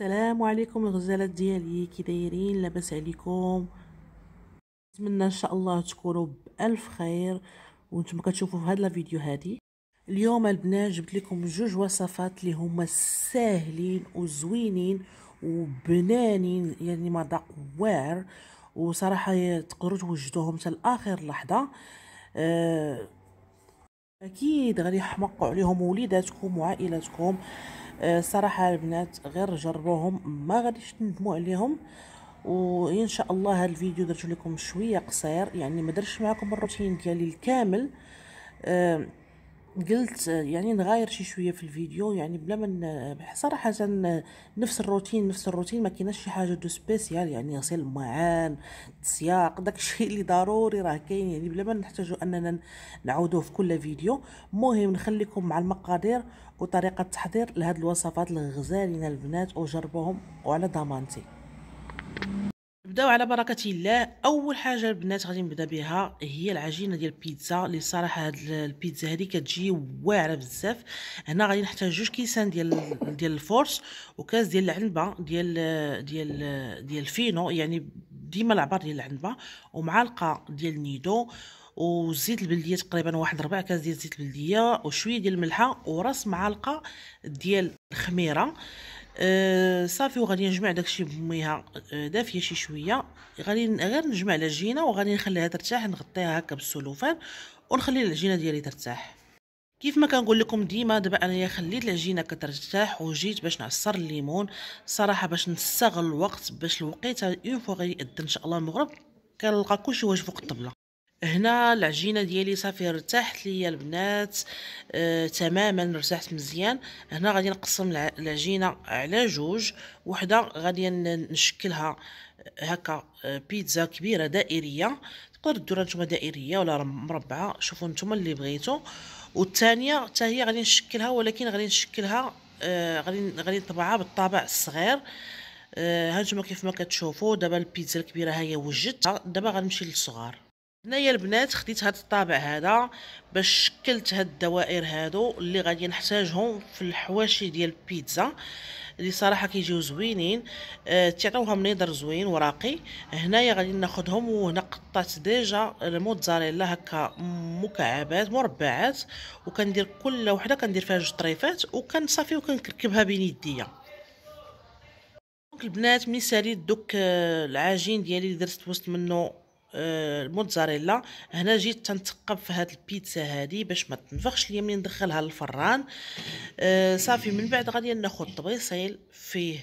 السلام عليكم الغزالات ديالي كي دايرين لاباس عليكم نتمنى ان شاء الله تكونوا بالف خير وانتم كتشوفوا في هاد الفيديو هادي اليوم البنات جبت لكم جوج وصفات اللي هما ساهلين وزوينين وبنانين يعني مذاق واعر وصراحه تقدروا توجدوهم حتى لاخر لحظه آه، اكيد غادي يحمقوا عليهم وليداتكم وعائلاتكم آه، صراحه البنات غير جربوهم ما غاديش تندموا عليهم وان شاء الله هذا الفيديو درت لكم شويه قصير يعني ما درتش معكم الروتين ديالي الكامل آه، قلت يعني نغاير شي شويه في الفيديو يعني بلا ما صراحه نفس الروتين نفس الروتين ما كاينش شي حاجه دو سبيسيال يعني غسيل المواعن السياق داك الشيء اللي ضروري راه كاين يعني بلا ما نحتاجو اننا نعودوه في كل فيديو مهم نخليكم مع المقادير وطريقه التحضير لهاد الوصفات الغزالين البنات وجربوهم وعلى ضمانتي نبداو على بركه الله اول حاجه البنات غادي نبدا بها هي العجينه ديال البيتزا اللي الصراحه هاد البيتزا هادي كتجي واعره بزاف هنا غادي نحتاج جوج كيسان ديال ديال الفورس وكاس ديال العنبه ديال ديال ديال الفينو يعني ديما العبار ديال العنبه ومعلقه ديال نيدو وزيت البلديه تقريبا واحد ربع كاس ديال زيت البلديه وشويه ديال الملحه وراس معلقه ديال الخميره آه، صافي وغادي نجمع داكشي بميها آه، دافيه شي شويه غادي غير نجمع العجينه وغادي نخليها ترتاح نغطيها هكا بالسلوفان ونخلي العجينه ديالي ترتاح كيف ما كنقول لكم ديما دابا انايا خليت العجينه كترتاح وجيت باش نعصر الليمون صراحه باش نستغل الوقت باش الوقيته اون فوا غيأذن ان شاء الله المغرب كنلقى كلشي واجد فوق الطبله هنا العجينه ديالي صافي ارتاحت ليا البنات آه تماما ارتاحت مزيان هنا غادي نقسم العجينه على جوج وحده غادي نشكلها آه، هكا آه، بيتزا كبيره دائريه تقدر دورها نتوما دائريه ولا مربعه شوفوا نتوما اللي بغيتو والثانيه حتى هي غادي نشكلها ولكن غادي نشكلها آه غادي غادي نطبعها بالطابع الصغير آه ها نتوما كيف ما كتشوفوا دابا البيتزا الكبيره هي وجدتها دابا غنمشي للصغار هنايا البنات خديت هاد الطابع هذا باش شكلت هاد الدوائر هادو اللي غادي نحتاجهم في الحواشي ديال البيتزا اللي صراحه كيجيو زوينين أه تعطيوهم نيدر زوين وراقي هنايا غادي ناخذهم وهنا قطعت ديجا الموتزاريلا هكا مكعبات مربعات وكندير كل وحده كندير فيها جوج طريفات وكنصافي وكنكركبها بين يديا البنات ملي ساليت دوك آه، العجين ديالي اللي درت وسط منه آه، الموتزاريلا هنا جيت تنتقب في هاد البيتزا هادي باش ما تنفخش ليا ملي ندخلها للفران آه، صافي من بعد غادي ناخد طبيصيل فيه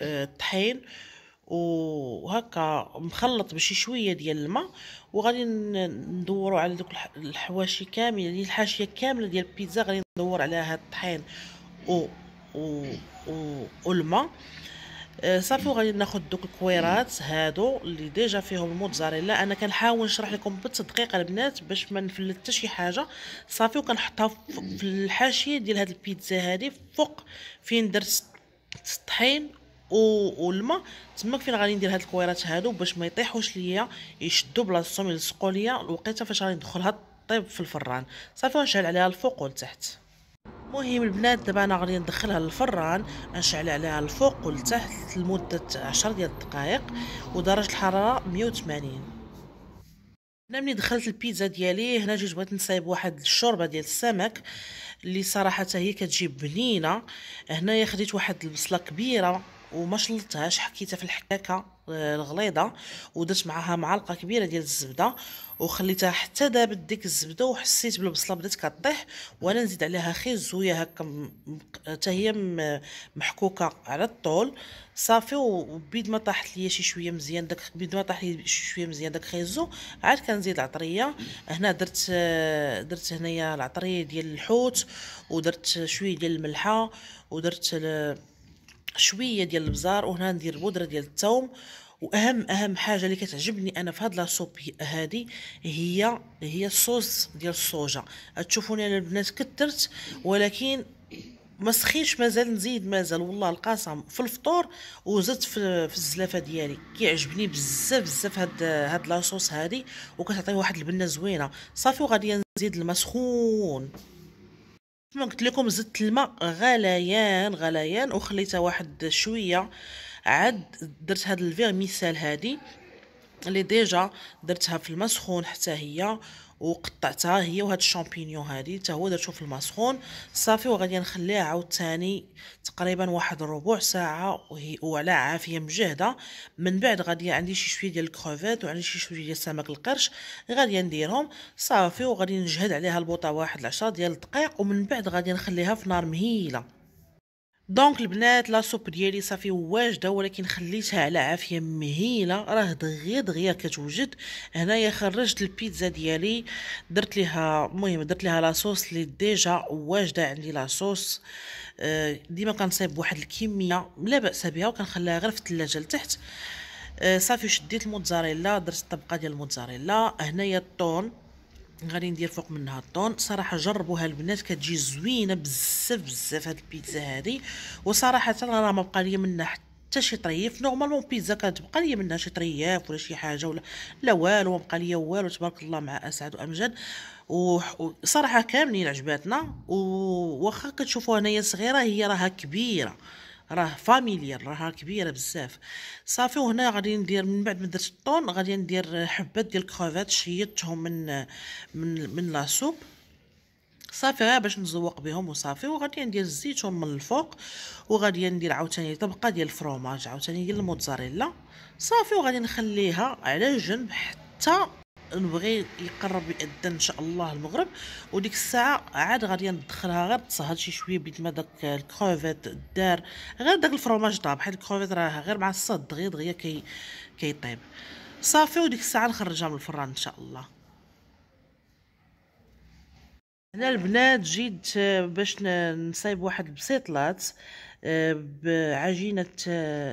الطحين آه، وهكا مخلط بشي شويه ديال الماء وغادي ندورو على دوك الحواشي كامله ديال يعني الحاشيه كامله ديال البيتزا غادي ندور عليها الطحين و و, و... آه صافي وغادي ناخذ دوك الكويرات هادو اللي ديجا فيهم الموتزاريلا انا كنحاول نشرح لكم بالتدقيق البنات باش ما نفلت حتى شي حاجه صافي وكنحطها في الحاشيه ديال هاد البيتزا هادي فوق فين درت الطحين والماء تماك فين غادي ندير هاد الكويرات هادو باش ما يطيحوش ليا يشدوا بلاصتهم يلصقوا ليا الوقيته فاش غادي ندخلها طيب في الفران صافي ونشعل عليها الفوق والتحت مهم البنات دابا انا غادي ندخلها للفران نشعل عليها الفوق والتحت لمده 10 ديال الدقائق ودرجه الحراره 180 هنا ملي دخلت البيتزا ديالي هنا جيت بغيت نصايب واحد الشوربه ديال السمك اللي صراحه هي كتجيب بنينه هنايا خديت واحد البصله كبيره وما شلطتهاش حكيتها في الحكاكه الغليظه ودرت معاها معلقه كبيره ديال الزبده وخليتها حتى دابت ديك الزبده وحسيت بالبصله بدات كطيح وانا نزيد عليها خير هكا حتى هي محكوكه على الطول صافي وبيد ما طاحت ليا شي شويه مزيان داك بيد ما طاح لي شي شويه مزيان داك خيزو عاد كنزيد العطريه هنا درت درت هنايا العطريه ديال الحوت ودرت شويه ديال الملحه ودرت شويه ديال البزار وهنا ندير البودره ديال الثوم واهم اهم حاجه اللي كتعجبني انا في هاد لاصوب هادي هي هي الصوص ديال الصوجه تشوفوني انا البنات كثرت ولكن ما سخينش مازال نزيد مازال والله القاسم في الفطور وزدت في, في الزلافه ديالي كيعجبني بزاف بزاف هاد هاد لاصوص هادي وكتعطي واحد البنه زوينه صافي وغادي نزيد الماء سخون كما قلت لكم زدت الماء غليان غليان وخليتها واحد شويه عاد درت هاد الفيرميسال هادي اللي ديجا درتها في الماء سخون حتى هي وقطعتها هي وهاد الشامبينيون هادي حتى هو درتو في سخون صافي وغادي نخليه عاوتاني تقريبا واحد ربع ساعه وهي وعلى عافيه مجهده من بعد غادي عندي شي شويه ديال الكروفيت وعندي شي شويه ديال سمك القرش غادي نديرهم صافي وغادي نجهد عليها البوطه واحد العشرة ديال الدقائق ومن بعد غادي نخليها في نار مهيله دونك البنات لا سوب ديالي صافي واجده ولكن خليتها على عافيه مهيله راه دغيا دغيا كتوجد هنايا خرجت البيتزا ديالي درت ليها المهم درت ليها لاصوص اللي ديجا واجده عندي لاصوص آه، ديما كنصايب واحد الكميه لا باس بها وكنخليها غير في الثلاجه لتحت آه، صافي شديت الموتزاريلا درت الطبقه ديال الموتزاريلا هنايا الطون غادي ندير فوق منها الطون صراحه جربوها البنات كتجي زوينه بزاف بزاف هاد البيتزا هادي وصراحه راه ما بقى لي منها حتى شي طريف نورمالمون بيتزا كتبقى ليا منها شي طرياف ولا شي حاجه ولا لا والو ما بقى ليا والو تبارك الله مع اسعد وامجد وصراحه كاملين عجباتنا واخا كتشوفوها هنايا صغيره هي راها كبيره راه فاميليال راه كبيره بزاف صافي وهنا غادي ندير من بعد ما درت الطون غادي ندير حبات ديال الكروفات شيطتهم من من من لاسوب صافي غير باش نزوق بهم وصافي وغادي ندير الزيتون من الفوق وغادي ندير عاوتاني طبقه ديال الفروماج عاوتاني ديال الموتزاريلا صافي وغادي نخليها على جنب حتى نبغي يقرب ياذن ان شاء الله المغرب وديك الساعه عاد غادي ندخلها غير تصهد شي شويه بيت ما داك الكروفيت دار غير داك الفرماج طاب حيت الكروفيت راه غير مع الصاد دغيا دغيا كي كيطيب صافي وديك الساعه نخرجها من الفران ان شاء الله هنا البنات جيت آه، باش نصايب واحد البسيطلات بعجينه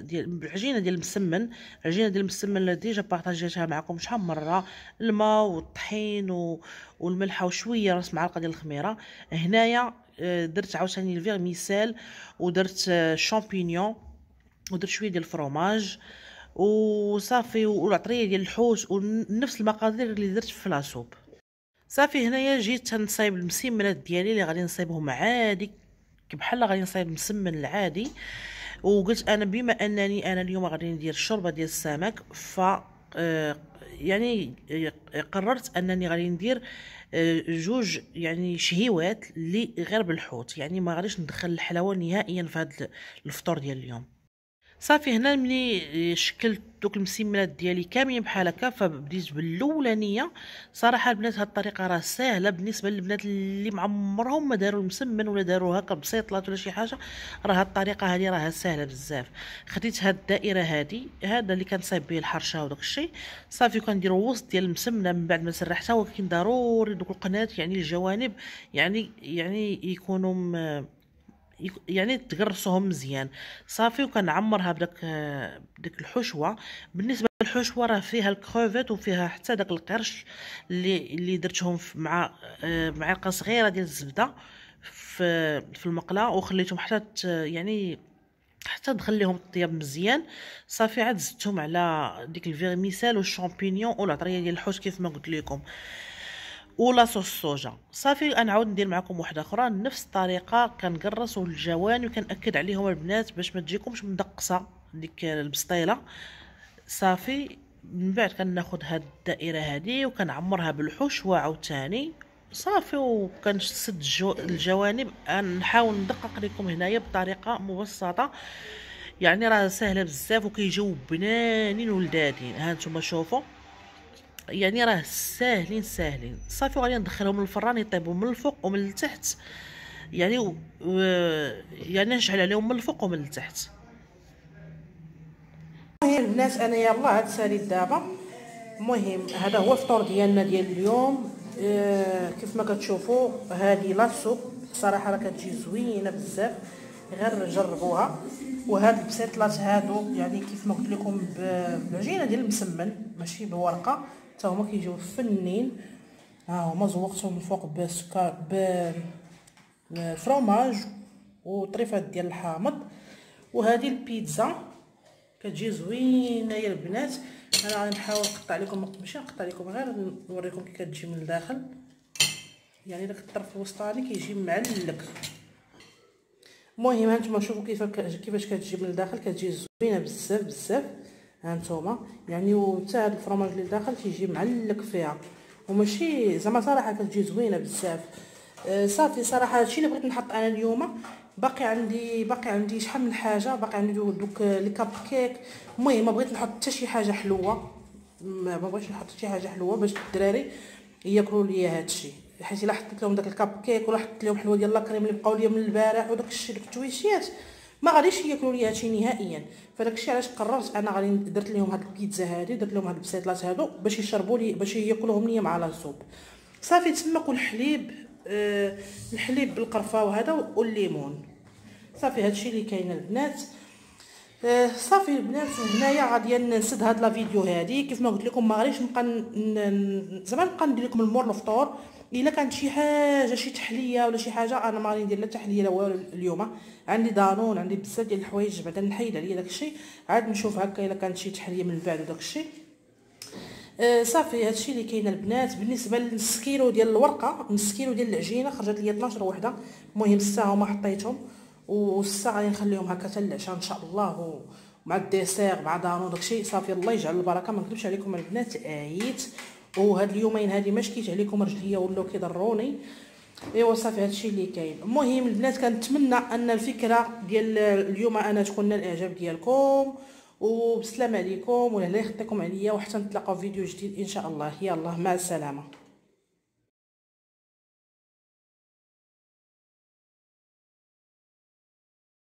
ديال العجينه ديال المسمن العجينه ديال المسمن اللي ديجا بارطاجيتها معكم شحال مره الماء والطحين و... والملحه وشويه راس معلقه ديال الخميره هنايا آه، درت عاوتاني الفيرميسيل ودرت آه، شامبينيون ودرت شويه ديال الفروماج وصافي والعطريه ديال الحوت ونفس المقادير اللي درت في لاصوب صافي هنايا جيت نصايب المسيمنات ديالي اللي غادي نصايبهم عادي كي بحال غادي نصايب مسمن العادي وقلت انا بما انني انا اليوم غادي ندير الشوربه ديال السمك ف آه، يعني آه، قررت انني غادي ندير آه، جوج يعني شهيوات اللي غير بالحوت يعني ما غاديش ندخل الحلاوه نهائيا في هذا الفطور ديال اليوم صافي هنا ملي شكلت دوك المسمنات ديالي كاملين بحال هكا فبديت بالاولانيه صراحه البنات هاد الطريقه راه ساهله بالنسبه للبنات اللي معمرهم ما داروا المسمن ولا داروا هكا بسيطلات ولا شي حاجه راه هاد الطريقه هادي راه ساهله بزاف خديت هاد الدائره هادي هذا اللي كنصايب به الحرشه وداك الشيء صافي كندير الوسط ديال المسمنه من بعد ما سرحتها ولكن ضروري دوك القنات يعني الجوانب يعني يعني يكونوا يعني تقرصهم مزيان صافي وكنعمرها بداك بديك الحشوه بالنسبه للحشوه راه فيها الكروفيت وفيها حتى داك القرش اللي اللي درتهم مع معلقه صغيره ديال الزبده في في المقله وخليتهم حتى يعني حتى تخليهم طياب مزيان صافي عاد زدتهم على ديك الفيرميسال والشامبينيون والعطريه ديال الحوت كيف ما قلت لكم صوص الصوجة صافي غنعاود ندير معكم واحدة أخرى نفس الطريقة كنقرصو الجوان وكنأكد عليهم البنات باش ما تجيكمش مدقصة ديك البسطيلة صافي من بعد كناخد هاد الدائرة هادي وكنعمرها بالحشوة عاوتاني صافي وكنسد كنسد الجوانب نحاول ندقق لكم هنايا بطريقة مبسطة يعني راه سهلة بزاف وكيجيو بنانين ولدادين ها نتوما شوفوا يعني راه ساهلين ساهلين صافي وغادي ندخلهم للفران يطيبوا من الفوق ومن التحت يعني و... و... يعني نشعل عليهم من الفوق ومن التحت المهم الناس انا يلا هاد سالي دابا المهم هذا هو الفطور ديالنا ديال اليوم اه كيف ما كتشوفوا هذه لاسوب صراحه راه كتجي زوينه بزاف غير جربوها وهاد البسيطلات هادو يعني كيف ما قلت لكم بعجينه ديال المسمن ماشي بورقه حتى هما كيجيو فنين ها هما زوقتهم من فوق بسكر فرماج وطريفات ديال الحامض وهذه البيتزا كتجي زوينه يا البنات انا غنحاول نقطع لكم ماشي نقطع لكم غير نوريكم كي كتجي من الداخل يعني داك الطرف الوسطاني كيجي معلق المهم هانتوما شوفوا كيف كيفاش كتجي من الداخل كتجي زوينه بزاف بزاف هانتوما يعني وتا هاد الفرماج اللي داخل تيجي معلق فيها وماشي زعما صراحه كتجي زوينه بزاف آه صافي صراحه هادشي اللي بغيت نحط انا اليوم باقي عندي باقي عندي شحال من حاجه باقي عندي دوك لي كاب كيك المهم ما بغيت نحط حتى شي حاجه حلوه ما بغيتش نحط شي حاجه حلوه باش الدراري ياكلوا ليا هادشي حيت الا حطيت لهم داك الكاب كيك ولا حطيت لهم حلوه ديال لاكريم اللي بقاو ليا من البارح وداك الشيء دوك التويشيات ما غاديش ياكلوا لي هادشي نهائيا فداكشي علاش قررت انا غادي درت لهم هاد البيتزا هادي درت لهم هاد البسيطلات هادو باش يشربوا لي باش ياكلوهم لي مع لاصوب صافي تما كل الحليب آه الحليب بالقرفه وهذا والليمون صافي هادشي اللي كاين البنات آه صافي البنات هنايا غادي نسد هاد لا فيديو هادي كيف ما قلت لكم ما غاديش نبقى زعما نبقى ندير لكم المور الفطور الا كانت شي حاجه شي تحليه ولا شي حاجه انا ما راني ندير لا تحليه لا والو اليوم عندي دانون عندي بزاف ديال الحوايج بعدا نحيد عليا داكشي عاد نشوف هكا الا كانت شي تحليه من بعد وداكشي آه صافي هادشي اللي كاين البنات بالنسبه لنص كيلو ديال الورقه نص كيلو ديال العجينه خرجت لي 12 وحده المهم الساعه هما حطيتهم والساعه غادي نخليهم هكا حتى العشاء ان شاء الله ومع مع الديسير مع دانون داكشي صافي الله يجعل البركه ما نكذبش عليكم البنات عييت وهاد اليومين هادي ما شكيت عليكم رجليا ولاو كيضروني ايوا صافي هادشي اللي كاين المهم البنات كنتمنى ان الفكره ديال اليوم انا تكون الاعجاب ديالكم وبسلام عليكم ولا يخطيكم عليا وحتى نتلاقاو في فيديو جديد ان شاء الله يلا مع السلامه